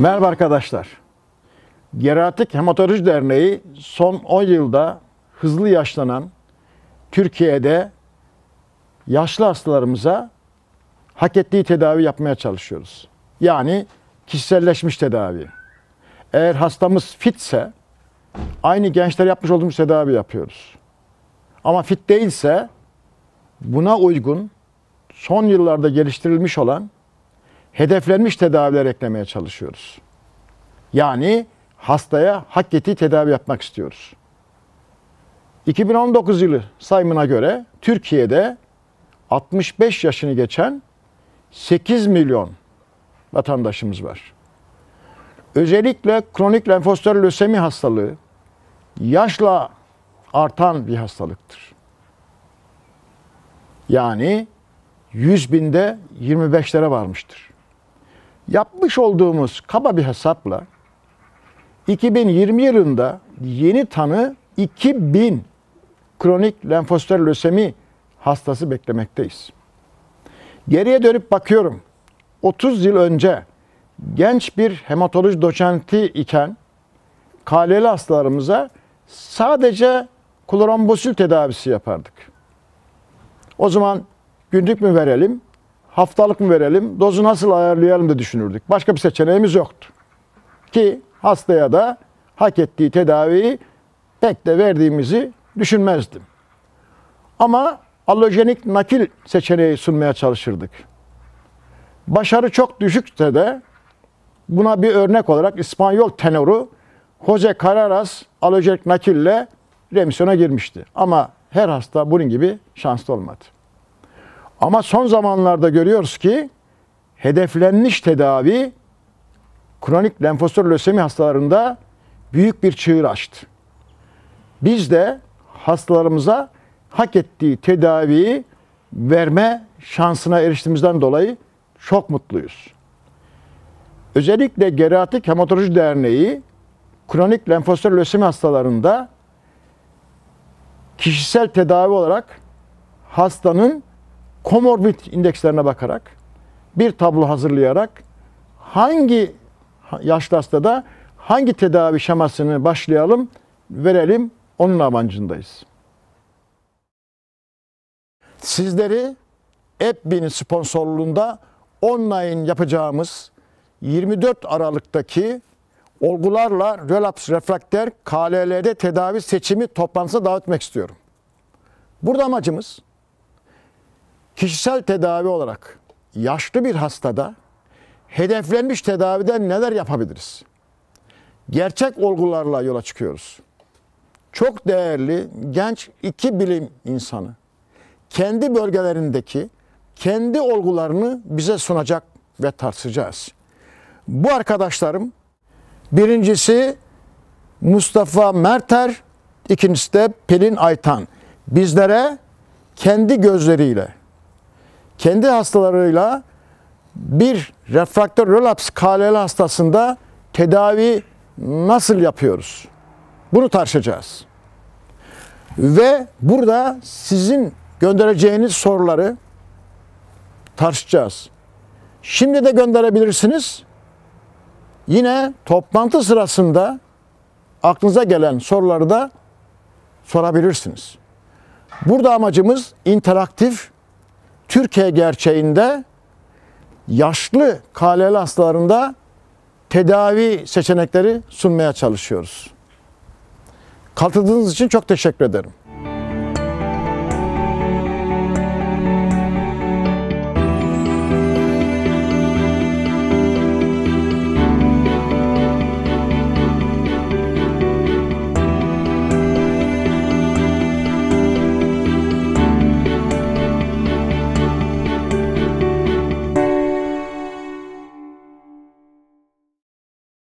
Merhaba arkadaşlar. Geriatrik Hematoloji Derneği son 10 yılda hızlı yaşlanan Türkiye'de yaşlı hastalarımıza hak ettiği tedavi yapmaya çalışıyoruz. Yani kişiselleşmiş tedavi. Eğer hastamız fitse aynı gençler yapmış olduğumuz tedavi yapıyoruz. Ama fit değilse buna uygun son yıllarda geliştirilmiş olan hedeflenmiş tedaviler eklemeye çalışıyoruz. Yani hastaya hak ettiği tedavi yapmak istiyoruz. 2019 yılı sayımına göre Türkiye'de 65 yaşını geçen 8 milyon vatandaşımız var. Özellikle kronik lenfosfer lösemi hastalığı yaşla artan bir hastalıktır. Yani 100 binde 25'lere varmıştır. Yapmış olduğumuz kaba bir hesapla 2020 yılında yeni tanı 2000 kronik lenfositer lösemi hastası beklemekteyiz. Geriye dönüp bakıyorum. 30 yıl önce genç bir hematoloji doçenti iken KLL hastalarımıza sadece klorombosül tedavisi yapardık. O zaman günlük mü verelim, haftalık mı verelim, dozu nasıl ayarlayalım da düşünürdük. Başka bir seçeneğimiz yoktu. Ki hastaya da hak ettiği tedaviyi pek de verdiğimizi düşünmezdim. Ama allojenik nakil seçeneği sunmaya çalışırdık. Başarı çok düşükse de buna bir örnek olarak İspanyol tenoru Jose Carreras allojenik nakille remisyona girmişti. Ama her hasta bunun gibi şanslı olmadı. Ama son zamanlarda görüyoruz ki hedeflenmiş tedavi kronik lenfosör lösemi hastalarında büyük bir çığır açtı. Biz de hastalarımıza hak ettiği tedaviyi verme şansına eriştiğimizden dolayı çok mutluyuz. Özellikle Geriatrik Hematoloji Derneği kronik lenfosör lösemi hastalarında kişisel tedavi olarak hastanın komorbid indekslerine bakarak bir tablo hazırlayarak hangi yaşlı hastada hangi tedavi şemasını başlayalım, verelim onun amancındayız. Sizleri Epbin'in sponsorluğunda online yapacağımız 24 Aralık'taki olgularla relaps refrakter KLL'de tedavi seçimi toplantısına davet etmek istiyorum. Burada amacımız kişisel tedavi olarak yaşlı bir hastada hedeflenmiş tedaviden neler yapabiliriz? Gerçek olgularla yola çıkıyoruz. Çok değerli genç iki bilim insanı kendi bölgelerindeki kendi olgularını bize sunacak ve tartışacağız. Bu arkadaşlarım birincisi Mustafa Merter, ikincisi de Pelin Aytan. Bizlere kendi gözleriyle kendi hastalarıyla bir refraktör relaps KLL hastasında tedavi nasıl yapıyoruz? Bunu tartışacağız. Ve burada sizin göndereceğiniz soruları tartışacağız. Şimdi de gönderebilirsiniz. Yine toplantı sırasında aklınıza gelen soruları da sorabilirsiniz. Burada amacımız interaktif Türkiye gerçeğinde yaşlı kaleli hastalarında tedavi seçenekleri sunmaya çalışıyoruz. Katıldığınız için çok teşekkür ederim.